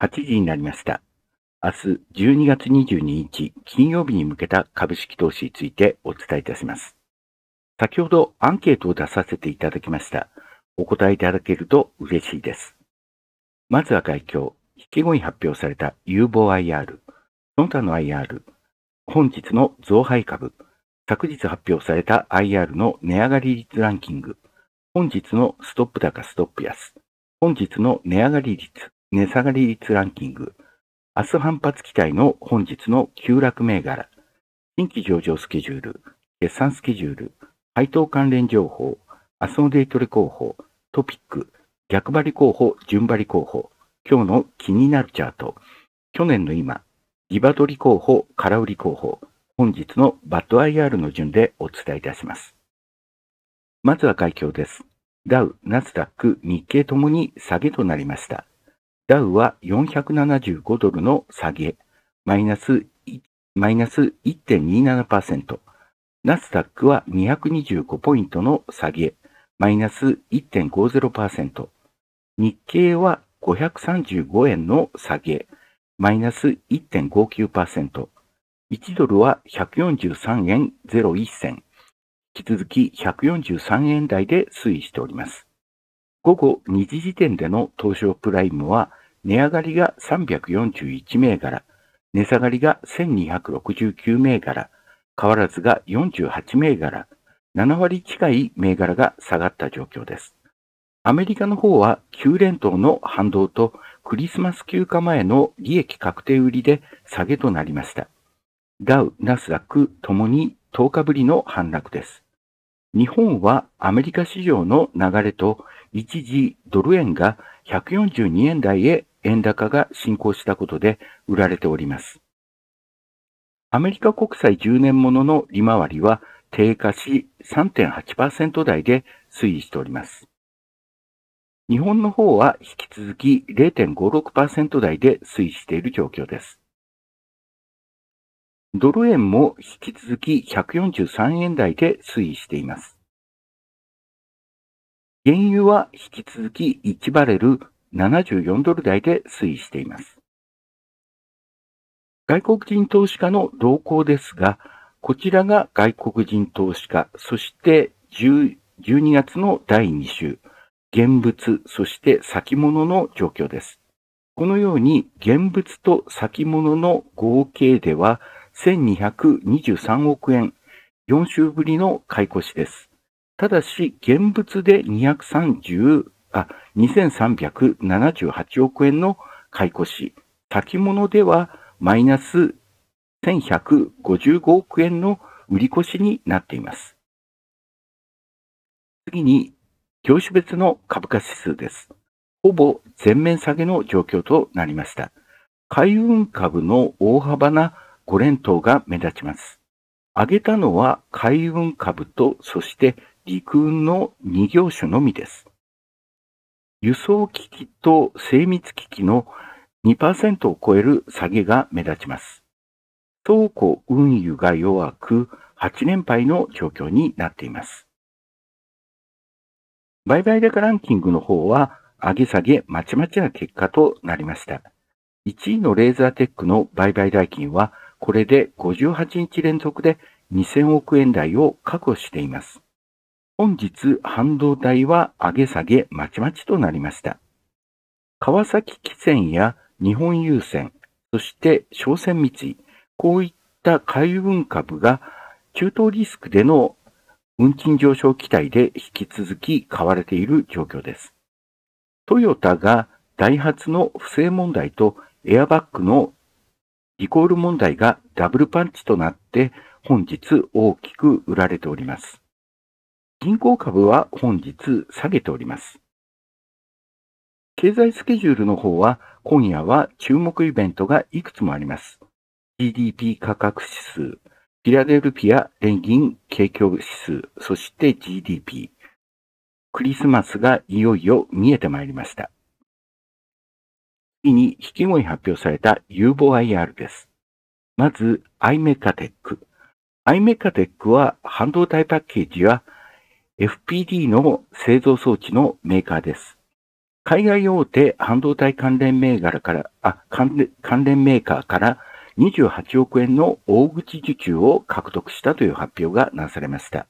8時になりました。明日12月22日金曜日に向けた株式投資についてお伝えいたします。先ほどアンケートを出させていただきました。お答えいただけると嬉しいです。まずは外況、引き後に発表された有望 IR、その他の IR、本日の増配株、昨日発表された IR の値上がり率ランキング、本日のストップ高ストップ安、本日の値上がり率、値下がり率ランキング。明日反発期待の本日の急落銘柄。新規上場スケジュール。決算スケジュール。配当関連情報。明日のデートレ候補。トピック。逆張り候補、順張り候補。今日の気になるチャート。去年の今。リバトリ候補、空売り候補。本日のバッド IR の順でお伝えいたします。まずは概況です。ダウ、ナスダック、日経ともに下げとなりました。ダウは475ドルの下げ、マイナス1.27%。ナスダックは225ポイントの下げ、マイナス1.50%。日経は535円の下げ、マイナス1.59%。1ドルは143円01銭。引き続き143円台で推移しております。午後2時時点での東証プライムは値上がりが341銘柄、値下がりが1269銘柄、変わらずが48銘柄、7割近い銘柄が下がった状況です。アメリカの方は9連投の反動とクリスマス休暇前の利益確定売りで下げとなりました。ダウ、ナスダックともに10日ぶりの反落です。日本はアメリカ市場の流れと一時ドル円が142円台へ円高が進行したことで売られております。アメリカ国債10年ものの利回りは低下し3.8%台で推移しております。日本の方は引き続き0.56%台で推移している状況です。ドル円も引き続き143円台で推移しています。原油は引き続き1バレル74ドル台で推移しています。外国人投資家の動向ですが、こちらが外国人投資家、そして1 2月の第2週、現物、そして先物の状況です。このように現物と先物の合計では1223億円、4週ぶりの買い越しです。ただし、現物で234あ、2378億円の買い越し、先物ではマイナス1155億円の売り越しになっています。次に、業種別の株価指数です。ほぼ全面下げの状況となりました。海運株の大幅な5連投が目立ちます。上げたのは海運株と、そして陸運の2業種のみです。輸送機器と精密機器の2%を超える下げが目立ちます。倉庫運輸が弱く8年配の状況になっています。売買高ランキングの方は上げ下げまちまちな結果となりました。1位のレーザーテックの売買代金はこれで58日連続で2000億円台を確保しています。本日半導体は上げ下げまちまちとなりました。川崎汽船や日本郵船、そして商船三井、こういった海運株が中東リスクでの運賃上昇期待で引き続き買われている状況です。トヨタがダイハツの不正問題とエアバッグのリコール問題がダブルパンチとなって本日大きく売られております。銀行株は本日下げております。経済スケジュールの方は今夜は注目イベントがいくつもあります。GDP 価格指数、フィラデルフィア連銀景況指数、そして GDP。クリスマスがいよいよ見えてまいりました。次に引き後に発表された有望 IR です。まず、アイメカテック。アイメカテックは半導体パッケージや FPD の製造装置のメーカーです。海外大手半導体関連銘柄から、あ、関連メーカーから28億円の大口受注を獲得したという発表がなされました。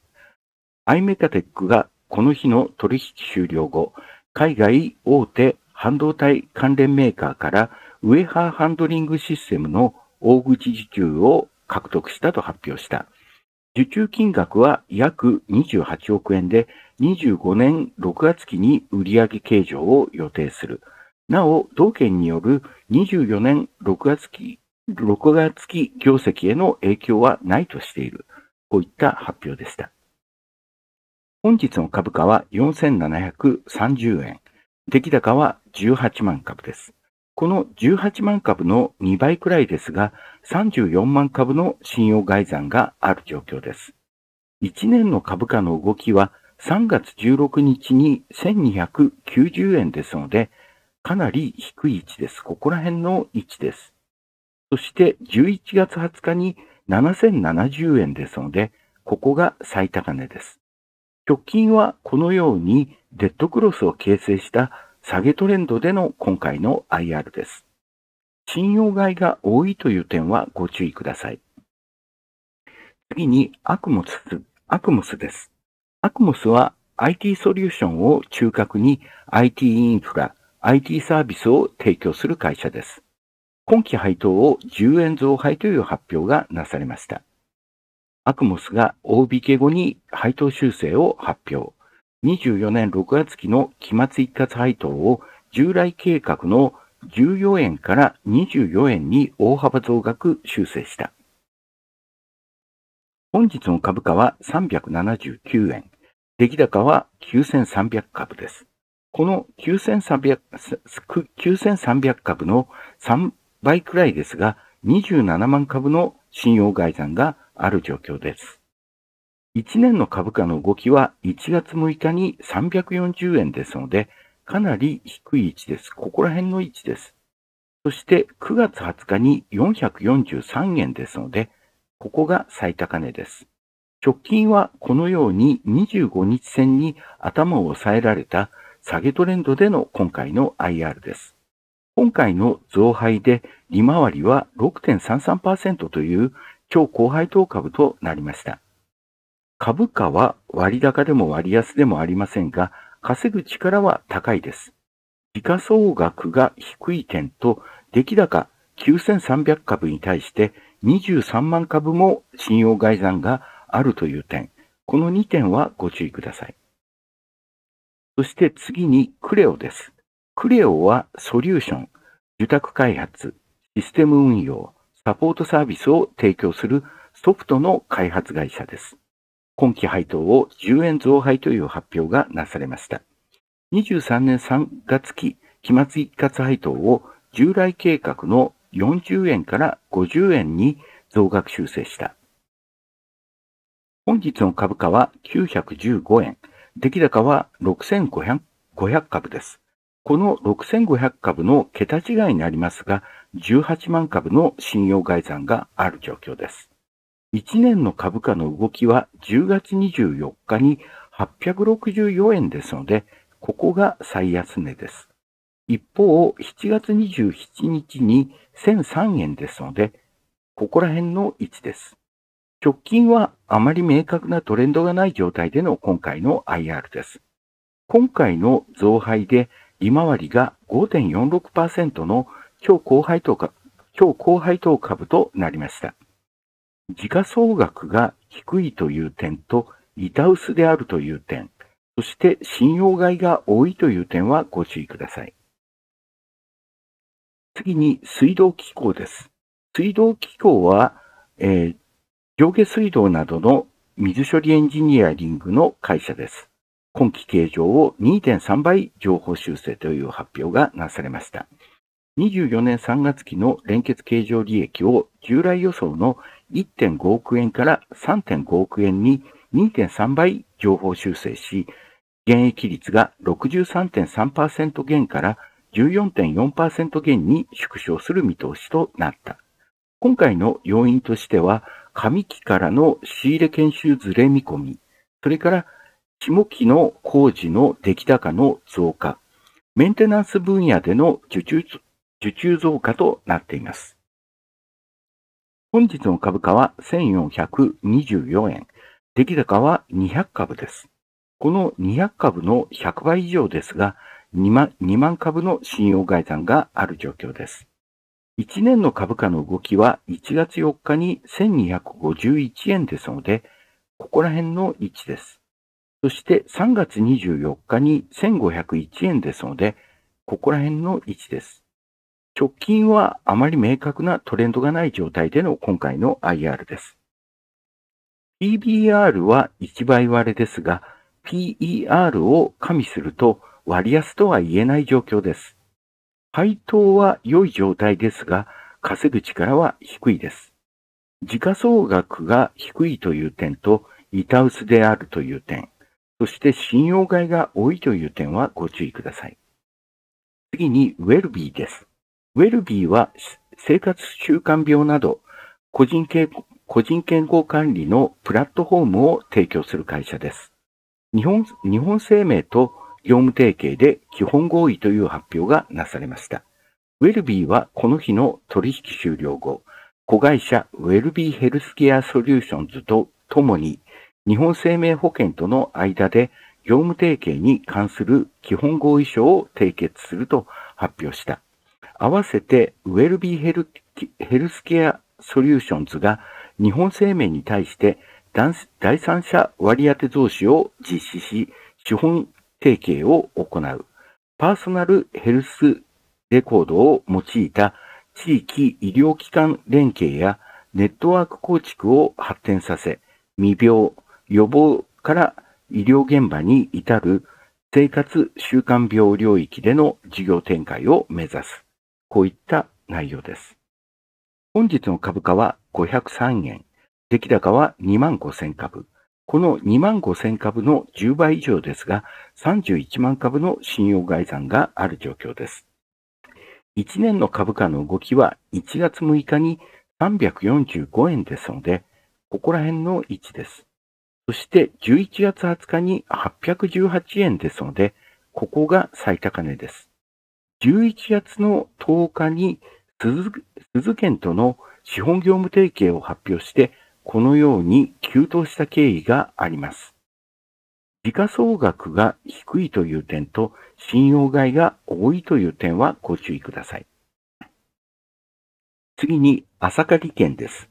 アイメカテックがこの日の取引終了後、海外大手半導体関連メーカーからウェハーハンドリングシステムの大口受注を獲得したと発表した。受注金額は約28億円で、25年6月期に売上計上を予定する。なお、同県による24年6月期、6月期業績への影響はないとしている。こういった発表でした。本日の株価は4730円。出来高は18万株です。この18万株の2倍くらいですが、34万株の信用外算がある状況です。1年の株価の動きは3月16日に1290円ですので、かなり低い位置です。ここら辺の位置です。そして11月20日に7070円ですので、ここが最高値です。直近はこのようにデッドクロスを形成した下げトレンドでの今回の IR です。信用買いが多いという点はご注意ください。次にアクモス、アクモスです。アクモスは IT ソリューションを中核に IT インフラ、IT サービスを提供する会社です。今期配当を10円増配という発表がなされました。アクモスが大引け後に配当修正を発表。24年6月期の期末一括配当を従来計画の14円から24円に大幅増額修正した。本日の株価は379円、出来高は9300株です。この 9300, 株の3倍くらいですが、27万株の信用概算がある状況です。1年の株価の動きは1月6日に340円ですので、かなり低い位置です。ここら辺の位置です。そして9月20日に443円ですので、ここが最高値です。直近はこのように25日線に頭を押さえられた下げトレンドでの今回の IR です。今回の増配で利回りは6.33%という超高配当株となりました。株価は割高でも割安でもありませんが、稼ぐ力は高いです。時価総額が低い点と、出来高9300株に対して23万株も信用外算があるという点、この2点はご注意ください。そして次にクレオです。クレオはソリューション、受託開発、システム運用、サポートサービスを提供するソフトの開発会社です。今期配当を10円増配という発表がなされました。23年3月期期末一括配当を従来計画の40円から50円に増額修正した。本日の株価は915円、出来高は6500株です。この6500株の桁違いになりますが、18万株の信用概算がある状況です。1年の株価の動きは10月24日に864円ですので、ここが最安値です。一方、7月27日に1003円ですので、ここら辺の位置です。直近はあまり明確なトレンドがない状態での今回の IR です。今回の増配で利回りが5.46%の超高配当株となりました。時価総額が低いという点と、板薄であるという点、そして信用買いが多いという点はご注意ください。次に水道機構です。水道機構は、えー、上下水道などの水処理エンジニアリングの会社です。今期計上を2.3倍情報修正という発表がなされました。24年3月期の連結計上利益を従来予想の1.5億円から3.5億円に2.3倍情報修正し、減益率が63.3%減から14.4%減に縮小する見通しとなった。今回の要因としては、上期からの仕入れ研修ずれ見込み、それから下期の工事の出来高の増加、メンテナンス分野での受注受注増加となっています。本日の株価は1424円、出来高は200株です。この200株の100倍以上ですが、2万 ,2 万株の信用概算がある状況です。1年の株価の動きは1月4日に1251円ですので、ここら辺の位置です。そして3月24日に1501円ですので、ここら辺の位置です。直近はあまり明確なトレンドがない状態での今回の IR です。PBR は1倍割れですが、PER を加味すると割安とは言えない状況です。配当は良い状態ですが、稼ぐ力は低いです。時価総額が低いという点と、板薄であるという点、そして信用買いが多いという点はご注意ください。次に、ウェルビーです。ウェルビーは生活習慣病など個人健康管理のプラットフォームを提供する会社です。日本日本生命と業務提携で基本合意という発表がなされました。ウェルビーはこの日の取引終了後、子会社ウェルビーヘルスケアソリューションズとともに日本生命保険との間で業務提携に関する基本合意書を締結すると発表した。合わせてウェルビーヘルヘルスケアソリューションズが日本生命に対して第三者割当増資を実施し、資本提携を行う。パーソナルヘルスレコードを用いた地域医療機関連携やネットワーク構築を発展させ、未病、予防から医療現場に至る生活習慣病領域での事業展開を目指す。こういった内容です。本日の株価は503円、出来高は2万5000株。この2万5000株の10倍以上ですが、31万株の信用概算がある状況です。1年の株価の動きは1月6日に345円ですので、ここら辺の位置です。そして11月20日に818円ですので、ここが最高値です。11月の10日に鈴鈴県との資本業務提携を発表して、このように急騰した経緯があります。時価総額が低いという点と、信用外が多いという点はご注意ください。次に、朝刈券です。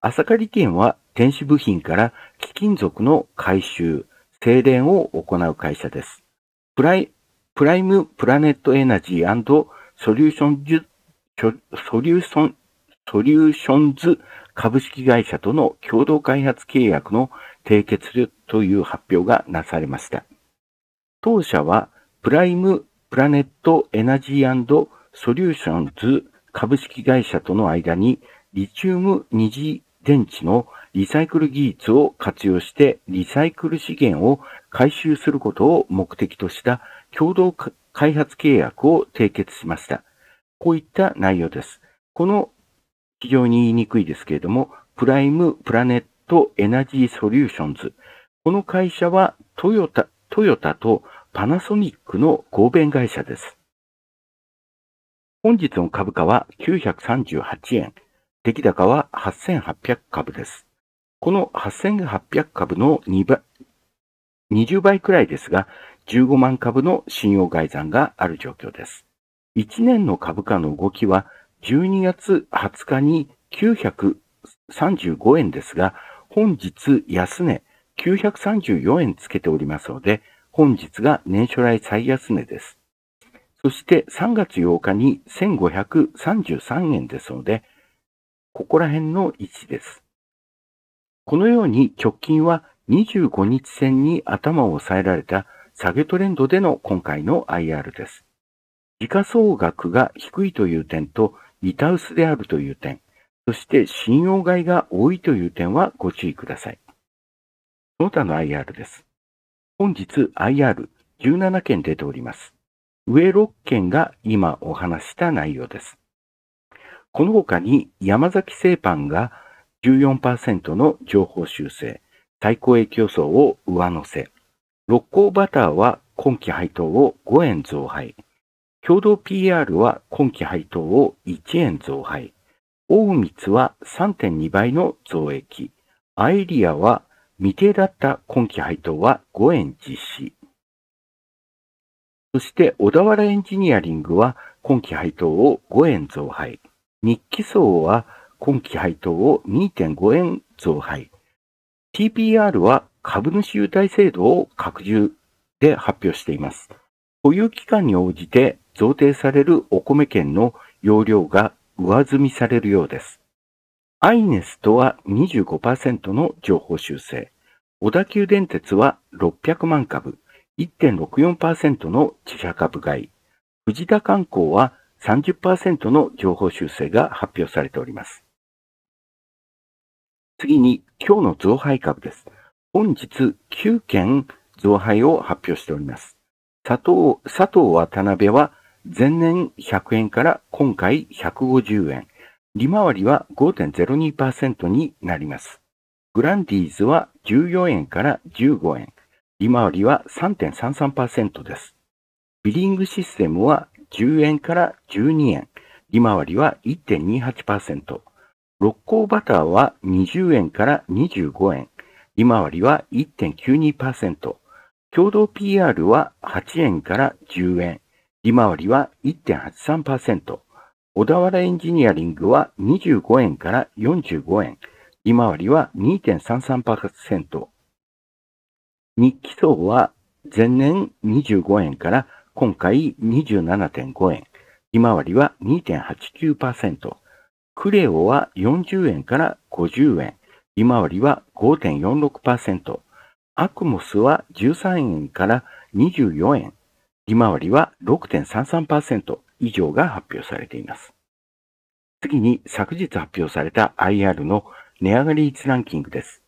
朝刈券は、電子部品から貴金属の回収、精錬を行う会社です。プライプライムプラネットエナジーソリューションズ、ソリューション、ソリューションズ株式会社との共同開発契約の締結という発表がなされました。当社はプライムプラネットエナジーソリューションズ株式会社との間にリチウム二次電池のリサイクル技術を活用してリサイクル資源を回収することを目的とした共同開発契約を締結しました。こういった内容です。この非常に言いにくいですけれども、プライムプラネットエナジーソリューションズ。この会社はトヨタ、トヨタとパナソニックの合弁会社です。本日の株価は938円、出来高は8800株です。この8800株の2倍、20倍くらいですが、15万株の信用外算がある状況です。1年の株価の動きは12月20日に935円ですが、本日安値934円つけておりますので、本日が年初来最安値です。そして3月8日に1533円ですので、ここら辺の位置です。このように直近は25日線に頭を抑えられた下げトレンドでの今回の IR です。時価総額が低いという点と、リタウスであるという点、そして信用買いが多いという点はご注意ください。その他の IR です。本日 IR17 件出ております。上6件が今お話した内容です。この他に山崎製パンが14%の情報修正、最高益予想を上乗せ、六甲バターは今期配当を5円増配。共同 PR は今期配当を1円増配。大光は3.2倍の増益。アイリアは未定だった今期配当は5円実施。そして小田原エンジニアリングは今期配当を5円増配。日記層は今期配当を2.5円増配。TPR は株主優待制度を拡充で発表しています。保有期間に応じて贈呈されるお米券の容量が上積みされるようです。アイネスとは25%の情報修正。小田急電鉄は600万株、1.64%の自社株買い。藤田観光は30%の情報修正が発表されております。次に今日の増配株です。本日9件増配を発表しております。佐藤、佐藤渡辺は前年100円から今回150円。利回りは5.02%になります。グランディーズは14円から15円。利回りは3.33%です。ビリングシステムは10円から12円。利回りは1.28%。六甲バターは20円から25円。利回りは1.92%、共同 PR は8円から10円、利回りは1.83%、小田原エンジニアリングは25円から45円、利回りは2.33%、日記層は前年25円から今回27.5円、利回りは2.89%、クレオは40円から50円、利回りは5.46%、アクモスは13円から24円、利回りは6.33%以上が発表されています。次に昨日発表された IR の値上がり率ランキングです。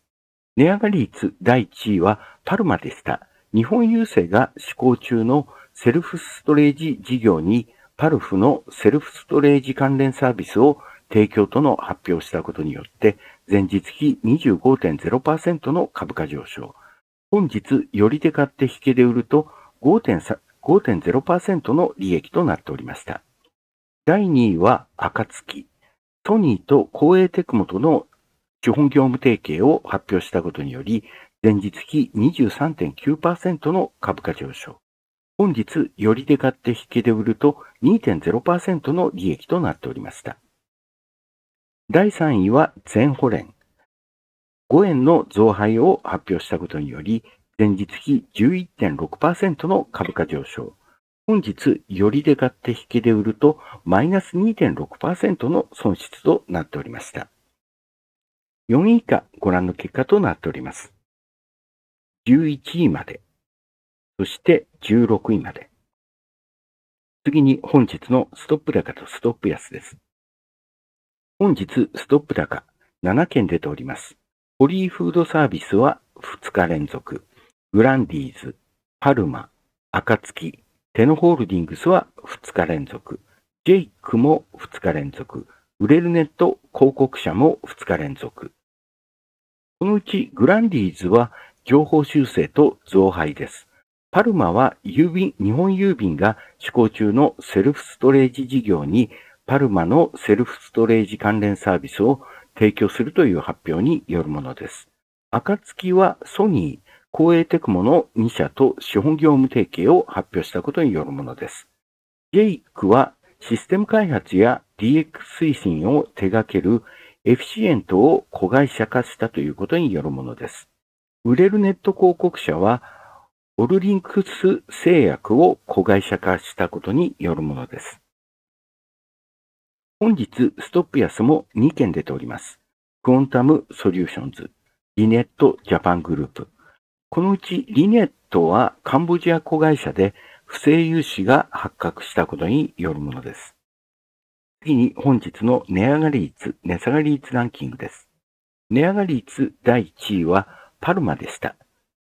値上がり率第1位はパルマでした。日本郵政が施行中のセルフストレージ事業にパルフのセルフストレージ関連サービスを提供との発表したことによって、前日比25.0%の株価上昇。本日、よりで買って引けで売ると5.0%の利益となっておりました。第2位は、暁。ソニーと公営テクモとの基本業務提携を発表したことにより、前日比23.9%の株価上昇。本日、よりで買って引けで売ると2.0%の利益となっておりました。第3位は全保連。5円の増配を発表したことにより、前日比11.6%の株価上昇。本日、よりで買って引けで売ると、マイナス2.6%の損失となっておりました。4位以下、ご覧の結果となっております。11位まで、そして16位まで。次に本日のストップ高とストップ安です。本日ストップ高7件出ております。ホリーフードサービスは2日連続、グランディーズ、パルマ、暁、テノホールディングスは2日連続、ジェイクも2日連続、売れるネット広告社も2日連続。このうちグランディーズは情報修正と増配です。パルマは郵便、日本郵便が施行中のセルフストレージ事業にパルマのセルフストレージ関連サービスを提供するという発表によるものです。暁はソニー、公営テクモの2社と資本業務提携を発表したことによるものです。ジェイクはシステム開発や DX 推進を手掛けるエフシエントを子会社化したということによるものです。売れるネット広告社はオルリンクス製薬を子会社化したことによるものです。本日、ストップ安も2件出ております。クオンタムソリューションズ、リネットジャパングループ。このうちリネットはカンボジア子会社で不正融資が発覚したことによるものです。次に本日の値上がり率、値下がり率ランキングです。値上がり率第1位はパルマでした。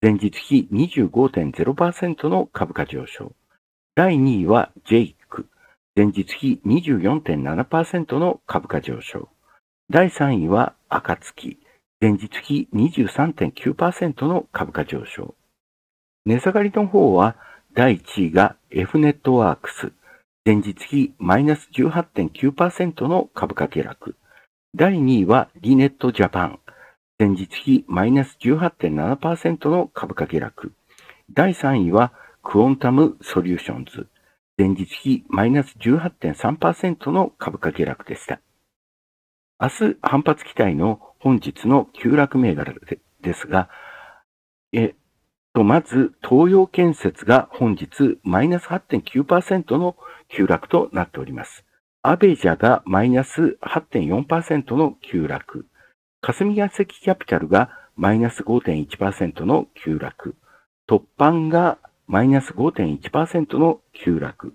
前日比25.0%の株価上昇。第2位は j 前日比24.7%の株価上昇。第3位は暁、前日比23.9%の株価上昇。値下がりの方は、第1位が F ネットワークス、前日比マイナス18.9%の株価下落。第2位はリネットジャパン、前日比マイナス18.7%の株価下落。第3位はクオンタムソリューションズ、前日比マイナス18.3%の株価下落でした。明日反発期待の本日の急落銘柄ですが、えっと、まず東洋建設が本日マイナス8.9%の急落となっております。アベジャがマイナス8.4%の急落。霞ヶ関キャピタルがマイナス5.1%の急落。突版がマイナス5.1%の急落。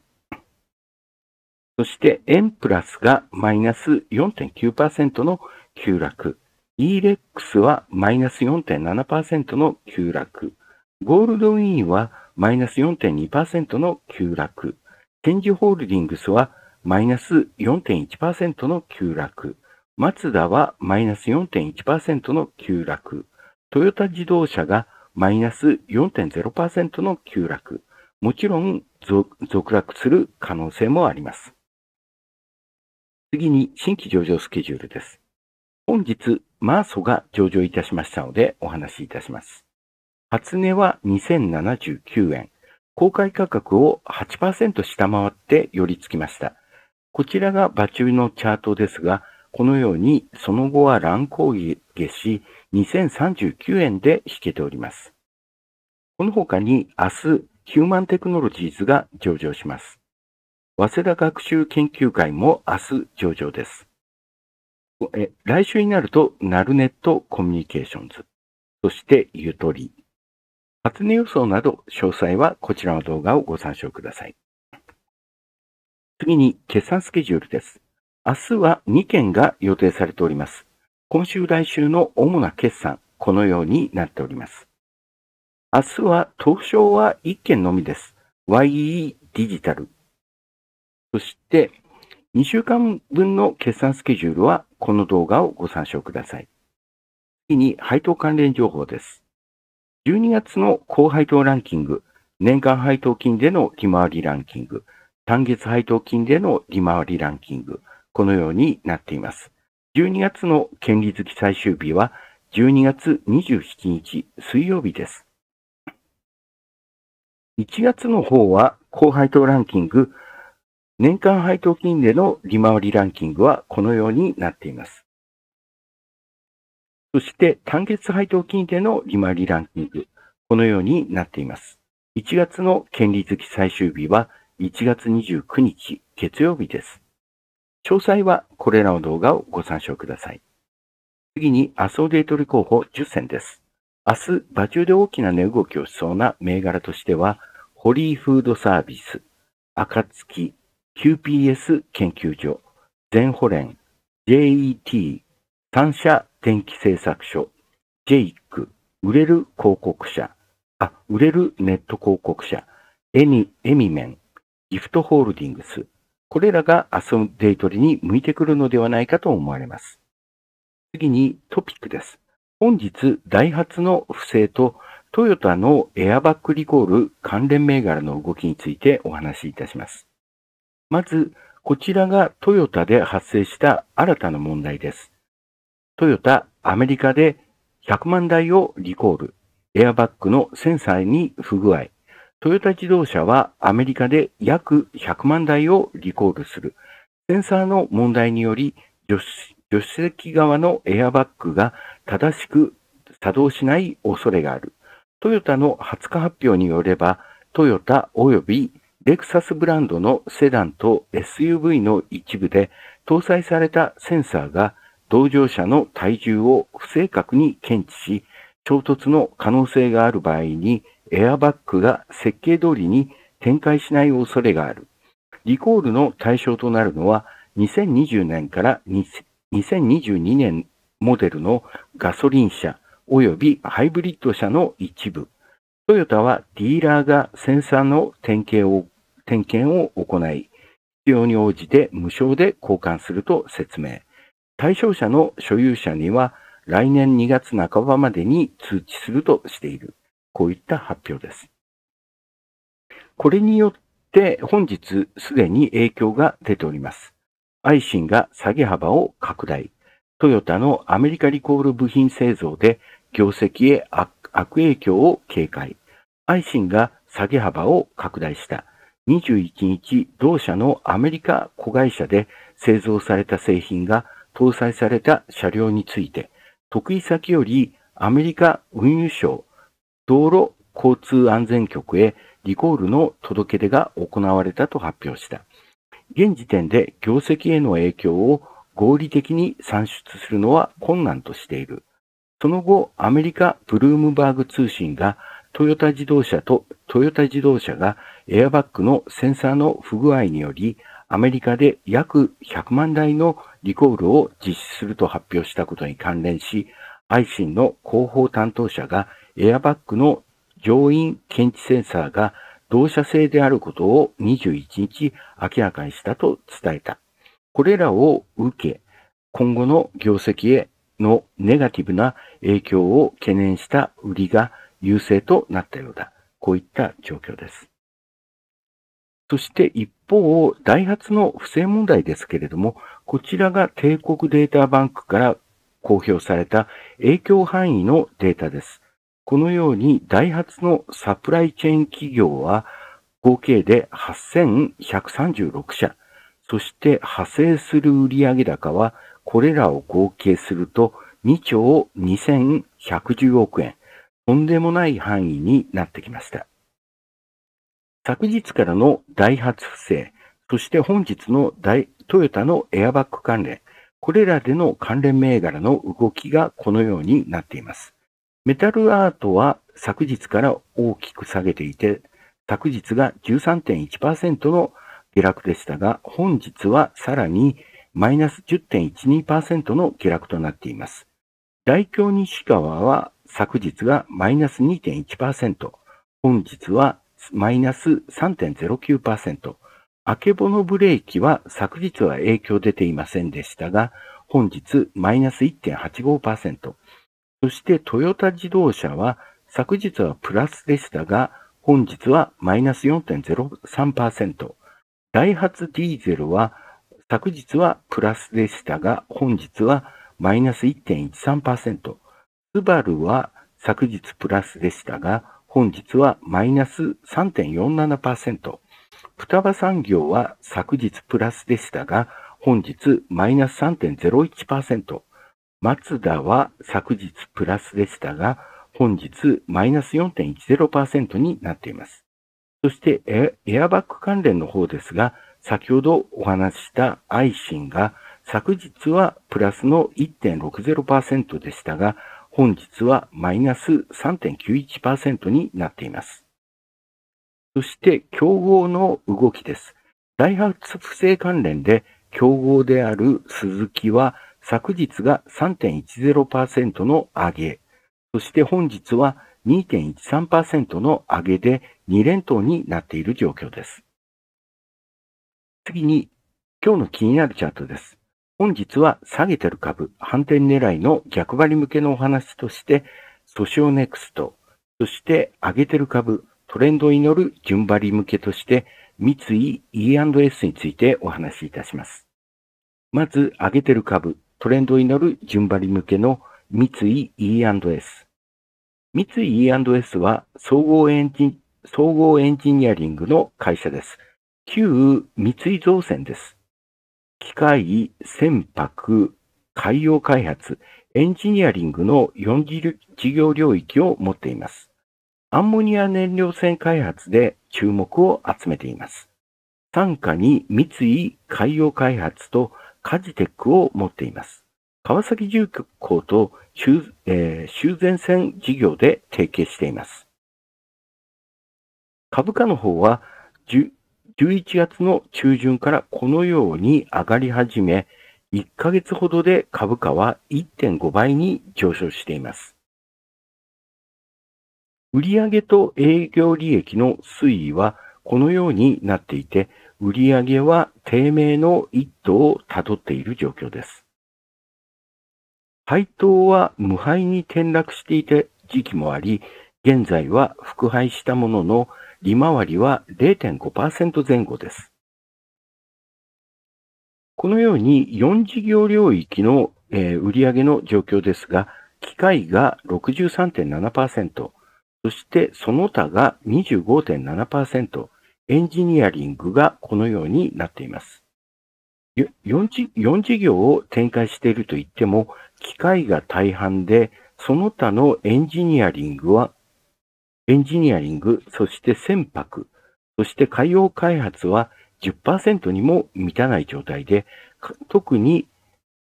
そして、円プラスがマイナス4.9%の急落。e ッ e x はマイナス4.7%の急落。ゴールドウィーンはマイナス4.2%の急落。チェンジホールディングスはマイナス4.1%の急落。マツダはマイナス4.1%の急落。トヨタ自動車がマイナス4.0%の急落。もちろん続落する可能性もあります。次に新規上場スケジュールです。本日、マーソが上場いたしましたのでお話しいたします。初値は2079円。公開価格を8%下回って寄り付きました。こちらが場中のチャートですが、このようにその後は乱高下し、2039円で引けております。この他に明日、ヒューマンテクノロジーズが上場します。早稲田学習研究会も明日上場です。来週になると、ナルネットコミュニケーションズ、そしてゆとり、初値予想など詳細はこちらの動画をご参照ください。次に決算スケジュールです。明日は2件が予定されております。今週来週の主な決算、このようになっております。明日は東証は1件のみです。YE デジタル。そして、2週間分の決算スケジュールはこの動画をご参照ください。次に配当関連情報です。12月の高配当ランキング、年間配当金での利回りランキング、単月配当金での利回りランキング、このようになっています。12月の権利付き最終日は12月27日水曜日です。1月の方は高配当ランキング、年間配当金での利回りランキングはこのようになっています。そして単月配当金での利回りランキング、このようになっています。1月の権利付き最終日は1月29日月曜日です。詳細はこれらの動画をご参照ください。次に、アソーデートリ候補10選です。明日、馬中で大きな値動きをしそうな銘柄としては、ホリーフードサービス、暁、QPS 研究所、全保連、JET、三社電気製作所、JIC、売れる広告社、あ、売れるネット広告社、エニ、エミメン、ギフトホールディングス、これらがアソデイトリに向いてくるのではないかと思われます。次にトピックです。本日、ダイハツの不正とトヨタのエアバッグリコール関連銘柄の動きについてお話しいたします。まず、こちらがトヨタで発生した新たな問題です。トヨタ、アメリカで100万台をリコール、エアバッグのセンサーに不具合、トヨタ自動車はアメリカで約100万台をリコールする。センサーの問題により助手席側のエアバッグが正しく作動しない恐れがある。トヨタの20日発表によれば、トヨタ及びレクサスブランドのセダンと SUV の一部で搭載されたセンサーが同乗者の体重を不正確に検知し、衝突の可能性がある場合にエアバッグが設計通りに展開しない恐れがある。リコールの対象となるのは2020年から2022年モデルのガソリン車及びハイブリッド車の一部。トヨタはディーラーがセンサーの点検を点検を行い、必要に応じて無償で交換すると説明。対象者の所有者には来年2月半ばまでに通知するとしている。こういった発表です。これによって本日すでに影響が出ております。アイシンが下げ幅を拡大。トヨタのアメリカリコール部品製造で業績へ悪影響を警戒。アイシンが下げ幅を拡大した。21日、同社のアメリカ子会社で製造された製品が搭載された車両について、得意先よりアメリカ運輸省道路交通安全局へリコールの届け出が行われたと発表した。現時点で業績への影響を合理的に算出するのは困難としている。その後、アメリカブルームバーグ通信がトヨタ自動車とトヨタ自動車がエアバッグのセンサーの不具合により、アメリカで約100万台のリコールを実施すると発表したことに関連し、アイシンの広報担当者がエアバッグの乗員検知センサーが同社製であることを21日明らかにしたと伝えた。これらを受け、今後の業績へのネガティブな影響を懸念した売りが優勢となったようだ。こういった状況です。そして一方、ダイハツの不正問題ですけれども、こちらが帝国データバンクから公表された影響範囲のデータです。このようにダイハツのサプライチェーン企業は合計で8136社、そして派生する売上高はこれらを合計すると2兆2110億円、とんでもない範囲になってきました。昨日からのダイハツ不正、そして本日のトヨタのエアバッグ関連、これらでの関連銘柄の動きがこのようになっています。メタルアートは昨日から大きく下げていて、昨日が13.1%の下落でしたが、本日はさらにマイナス10.12%の下落となっています。大京西川は昨日がマイナス2.1%、本日はマイナス3.09%、明けぼのブレーキは昨日は影響出ていませんでしたが、本日マイナス1.85%、そしてトヨタ自動車は昨日はプラスでしたが、本日はマイナス4.03%。ダイハツディーゼルは昨日はプラスでしたが、本日はマイナス1.13%。スバルは昨日プラスでしたが、本日はマイナス3.47%。双葉産業は昨日プラスでしたが、本日マイナス3.01%。マツダは昨日プラスでしたが、本日マイナス4.10%になっています。そしてエエアバッグ関連の方ですが、先ほどお話ししたアイシンが昨日はプラスの1.60%でしたが、本日はマイナス3.91%になっています。そして競合の動きです。ダイハツ不正関連で競合であるスズキは昨日が3.10%の上げ、そして本日は2.13%の上げで2連投になっている状況です。次に、今日の気になるチャートです。本日は下げてる株、反転狙いの逆張り向けのお話として、ソシオネクスト、そして上げてる株、トレンドに乗る順張り向けとして、三井 E&S についてお話しいたします。まず、上げてる株、トレンドになる順張り向けの三井 E&S。三井 E&S は総合エンジン、総合エンジニアリングの会社です。旧三井造船です。機械、船舶、海洋開発、エンジニアリングの4事業領域を持っています。アンモニア燃料船開発で注目を集めています。傘下に三井海洋開発とカジテックを持っています。川崎重工と修,、えー、修繕船事業で提携しています。株価の方は11月の中旬からこのように上がり始め、1ヶ月ほどで株価は1.5倍に上昇しています。売上と営業利益の推移はこのようになっていて、売上は低迷の一途をたどっている状況です。配当は無敗に転落していて時期もあり、現在は副配したものの、利回りは0.5%前後です。このように4事業領域の、え売上の状況ですが、機械が63.7%、そしてその他が25.7%、エンジニアリングがこのようになっています。4, 4事業を展開しているといっても、機械が大半で、その他のエンジニアリングは、エンジニアリング、そして船舶、そして海洋開発は10%にも満たない状態で、特に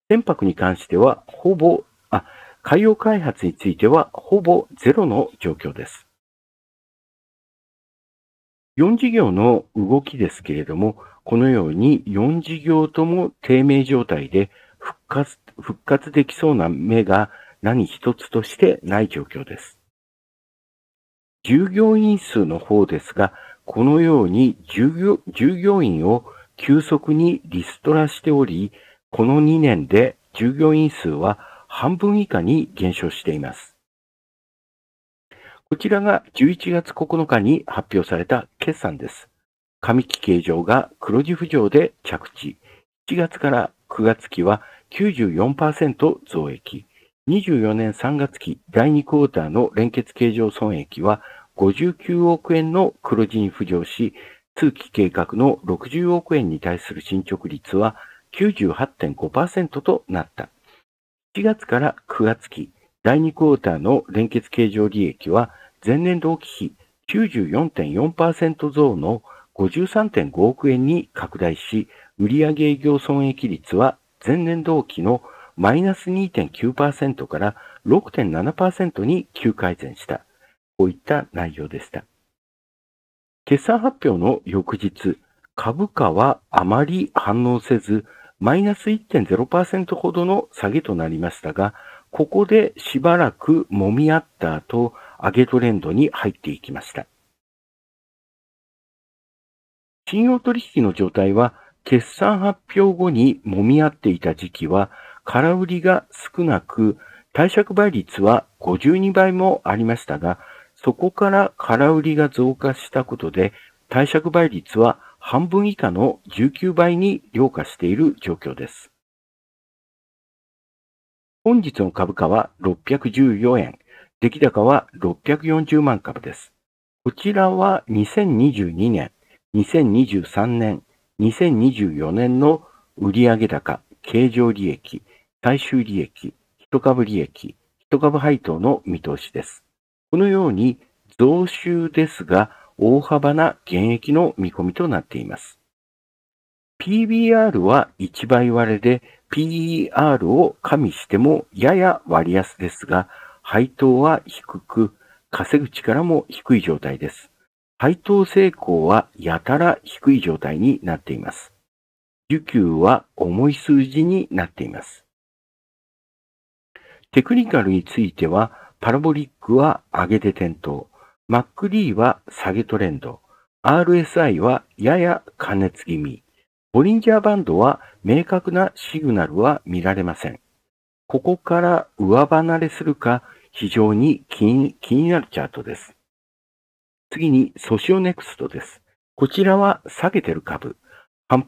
船舶に関してはほぼ、あ、海洋開発についてはほぼゼロの状況です。4事業の動きですけれども、このように4事業とも低迷状態で復活、復活できそうな目が何一つとしてない状況です。従業員数の方ですが、このように従業従業員を急速にリストラしており、この2年で従業員数は半分以下に減少しています。こちらが11月9日に発表された決算です。上期形状が黒字浮上で着地。7月から9月期は94%増益。24年3月期第2クォーターの連結形状損益は59億円の黒字に浮上し、通期計画の60億円に対する進捗率は98.5%となった。7月から9月期第2クォーターの連結経常利益は前年同期比94.4%増の53.5億円に拡大し、売上営業損益率は前年同期のマイナス2.9%から6.7%に急改善した。こういった内容でした。決算発表の翌日、株価はあまり反応せず、マイナス1.0%ほどの下げとなりましたが、ここでしばらく揉み合った後、上げトレンドに入っていきました。信用取引の状態は、決算発表後に揉み合っていた時期は、空売りが少なく、貸借倍率は52倍もありましたが、そこから空売りが増加したことで、貸借倍率は半分以下の19倍に量化している状況です。本日の株価は614円、出来高は640万株です。こちらは2022年、2023年、2024年の売上高、経常利益、最終利益、一株利益、一株配当の見通しです。このように増収ですが大幅な減益の見込みとなっています。PBR は1倍割れで PER を加味してもやや割安ですが、配当は低く、稼ぐ力も低い状態です。配当成功はやたら低い状態になっています。需給は重い数字になっています。テクニカルについては、パラボリックは上げで点灯、マックリーは下げトレンド、RSI はやや加熱気味、ボリンジャーバンドは明確なシグナルは見られません。ここから上離れするか非常に気に気になるチャートです。次にソシオネクストです。こちらは下げてる株、反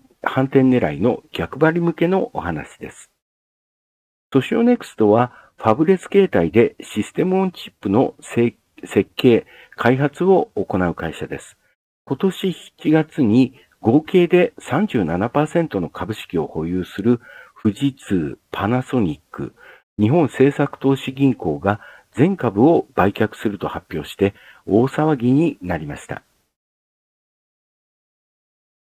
転狙いの逆張り向けのお話です。ソシオネクストはファブレス形態でシステムオンチップの設計、開発を行う会社です。今年7月に合計で37%の株式を保有する富士通、パナソニック、日本政策投資銀行が全株を売却すると発表して大騒ぎになりました。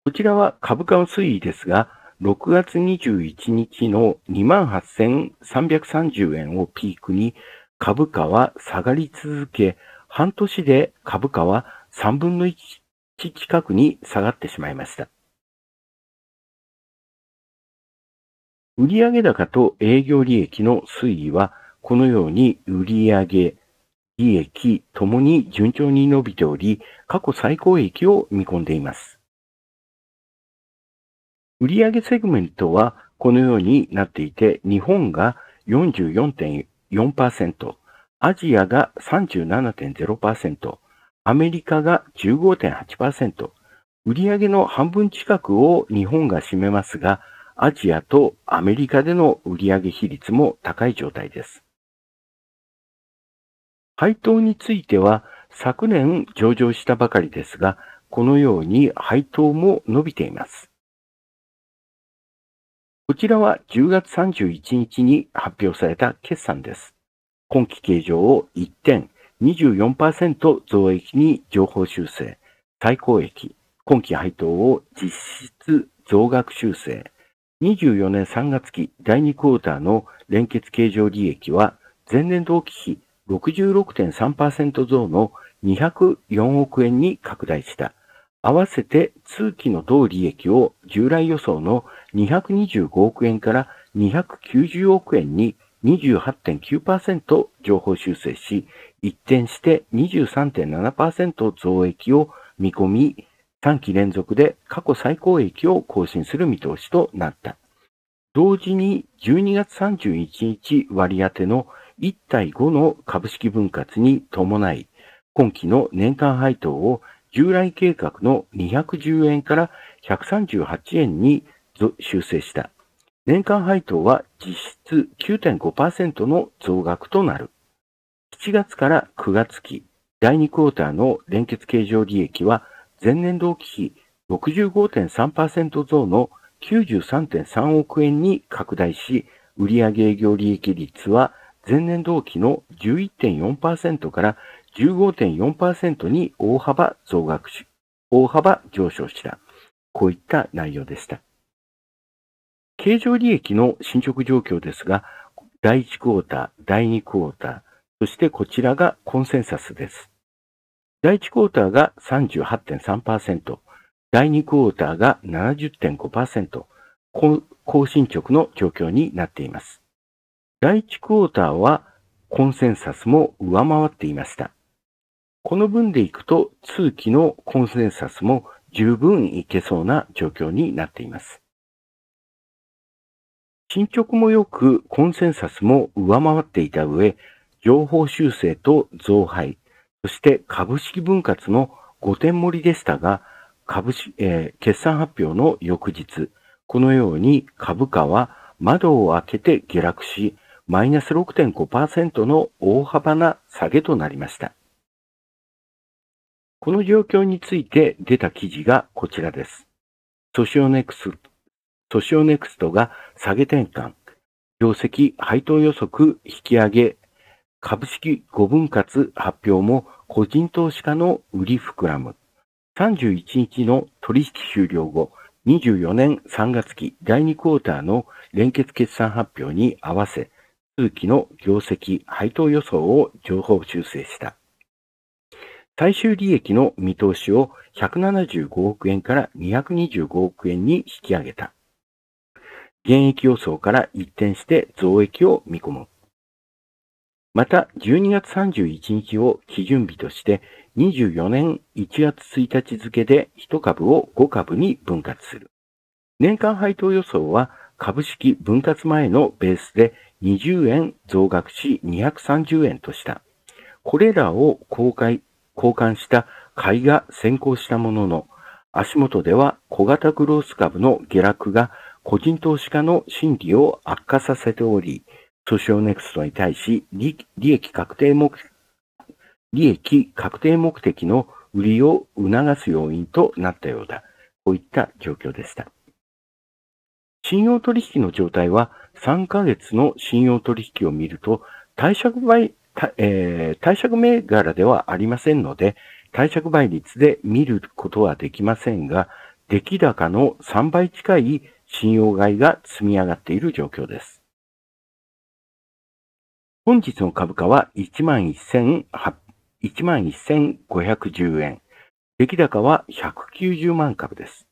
こちらは株価の推移ですが、6月21日の28,330円をピークに株価は下がり続け、半年で株価は3分の1近くに下がってしまいました。売上高と営業利益の推移は、このように売上、利益ともに順調に伸びており、過去最高益を見込んでいます。売上セグメントはこのようになっていて、日本が44.4%、アジアが37.0%、アメリカが15.8%、売上の半分近くを日本が占めますが、アジアとアメリカでの売上比率も高い状態です。配当については昨年上場したばかりですが、このように配当も伸びています。こちらは10月31日に発表された決算です。今期計上を1点、24%増益に情報修正、最高益、今期配当を実質増額修正、24年3月期第2クォーターの連結計上利益は前年同期比66.3%増の204億円に拡大した。合わせて通期の同利益を従来予想の225億円から290億円に28.9%情報修正し、一転して23.7%増益を見込み、3期連続で過去最高益を更新する見通しとなった。同時に12月31日割当の1対5の株式分割に伴い、今期の年間配当を従来計画の210円から138円に修正した。年間配当は実質9.5%の増額となる。7月から9月期、第2クォーターの連結計上利益は前年同期比65.3%増の93.3億円に拡大し、売上営業利益率は前年同期の11.4%から15.4%に大幅増額し、大幅上昇した。こういった内容でした。経常利益の進捗状況ですが、第1クォーター、第2クォーター、そしてこちらがコンセンサスです。第1クォーターが38.3%、第2クォーターが70.5%、高進捗の状況になっています。第1クォーターはコンセンサスも上回っていました。この分でいくと、通期のコンセンサスも十分いけそうな状況になっています。進捗も良く、コンセンサスも上回っていた上、情報修正と増配、そして株式分割の5点盛りでしたが、株式、えー、決算発表の翌日、このように株価は窓を開けて下落し、マイナス6.5%の大幅な下げとなりました。この状況について出た記事がこちらです。ソシオネクストシオネクストが下げ転換、業績配当予測引き上げ、株式5分割発表も個人投資家の売り膨らむ。31日の取引終了後、24年3月期第2クォーターの連結決算発表に合わせ、通期の業績配当予想を情報修正した。最終利益の見通しを175億円から225億円に引き上げた。減益予想から一転して増益を見込む。また、12月31日を基準日として、24年1月1日付で1株を5株に分割する。年間配当予想は、株式分割前のベースで20円増額し230円とした。これらを公開、交換した買いが先行したものの、足元では小型グロース株の下落が個人投資家の心理を悪化させており、ソシオネクストに対し利益確定目利益確定目的の売りを促す要因となったようだ。こういった状況でした。信用取引の状態は3ヶ月の信用取引を見ると、貸借倍、えー、貸借銘柄ではありませんので、貸借倍率で見ることはできませんが、出来高の3倍近い信用買いが積み上がっている状況です。本日の株価は11,510円。出来高は190万株です。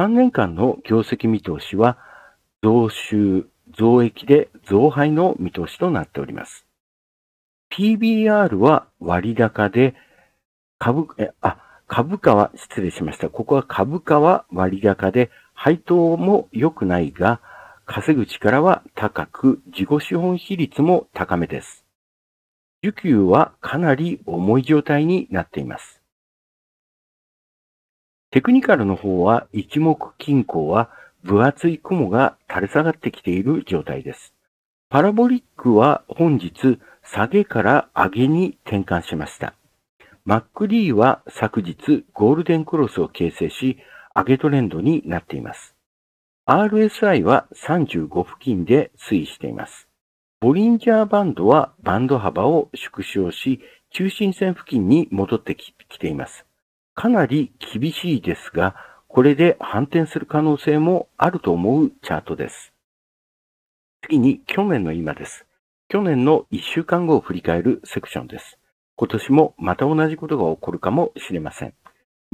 3年間の業績見通しは、増収、増益で増配の見通しとなっております。PBR は割高で、株、あ、株価は、失礼しました。ここは株価は割高で、配当も良くないが、稼ぐ力は高く、自己資本比率も高めです。受給はかなり重い状態になっています。テクニカルの方は一目均衡は分厚い雲が垂れ下がってきている状態です。パラボリックは本日下げから上げに転換しました。マックリーは昨日ゴールデンクロスを形成し、上げトレンドになっています。RSI は35付近で推移しています。ボリンジャーバンドはバンド幅を縮小し、中心線付近に戻ってきています。かなり厳しいですが、これで反転する可能性もあると思うチャートです。次に去年の今です。去年の1週間後を振り返るセクションです。今年もまた同じことが起こるかもしれません。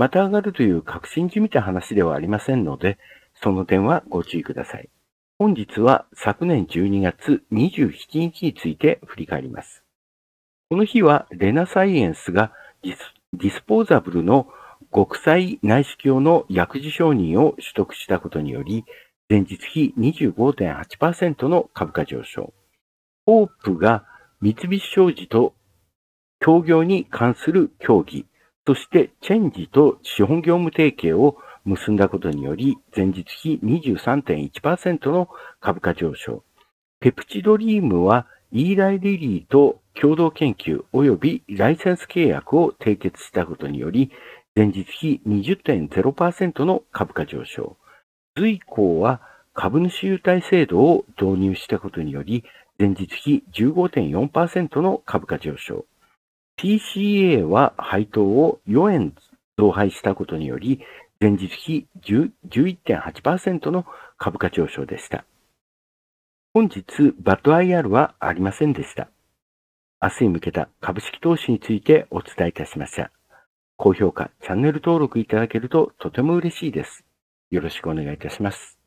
また上がるという確信じみた話ではありませんので、その点はご注意ください。本日は昨年12月27日について振り返ります。この日はレナサイエンスがディスポーザブルの国際内視鏡の薬事承認を取得したことにより、前日比25.8%の株価上昇。ホープが三菱商事と協業に関する協議、そして、チェンジと資本業務提携を結んだことにより、前日比23.1%の株価上昇。ペプチドリームは、イーライ・リリーと共同研究及びライセンス契約を締結したことにより、前日比20.0%の株価上昇。随行は株主優待制度を導入したことにより、前日比15.4%の株価上昇。TCA は配当を4円増配したことにより、前日比11.8%の株価上昇でした。本日、バッド IR はありませんでした。明日に向けた株式投資についてお伝えいたしました。高評価、チャンネル登録いただけるととても嬉しいです。よろしくお願いいたします。